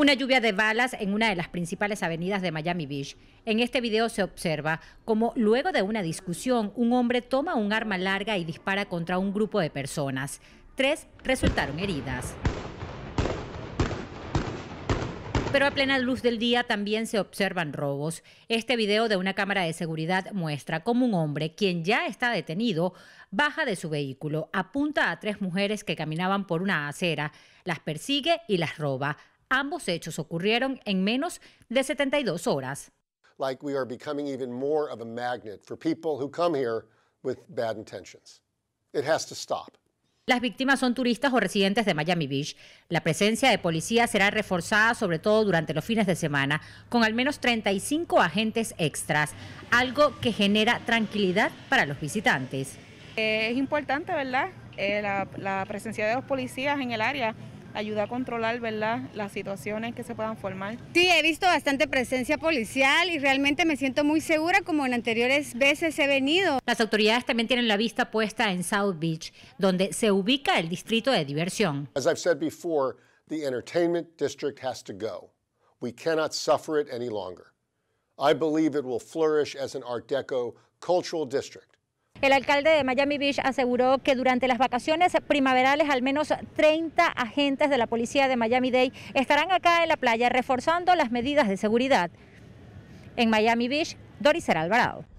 Una lluvia de balas en una de las principales avenidas de Miami Beach. En este video se observa cómo, luego de una discusión, un hombre toma un arma larga y dispara contra un grupo de personas. Tres resultaron heridas. Pero a plena luz del día también se observan robos. Este video de una cámara de seguridad muestra cómo un hombre, quien ya está detenido, baja de su vehículo, apunta a tres mujeres que caminaban por una acera, las persigue y las roba. Ambos hechos ocurrieron en menos de 72 horas. Las víctimas son turistas o residentes de Miami Beach. La presencia de policía será reforzada sobre todo durante los fines de semana, con al menos 35 agentes extras, algo que genera tranquilidad para los visitantes. Eh, es importante, ¿verdad? Eh, la, la presencia de los policías en el área ayuda a controlar ¿verdad? las situaciones que se puedan formar. Sí, he visto bastante presencia policial y realmente me siento muy segura como en anteriores veces he venido. Las autoridades también tienen la vista puesta en South Beach, donde se ubica el distrito de diversión. As I've said before, the entertainment district has to go. We cannot suffer it any longer. I believe it will flourish as an Art Deco cultural district. El alcalde de Miami Beach aseguró que durante las vacaciones primaverales al menos 30 agentes de la policía de Miami Day estarán acá en la playa reforzando las medidas de seguridad. En Miami Beach, Doris Alvarado.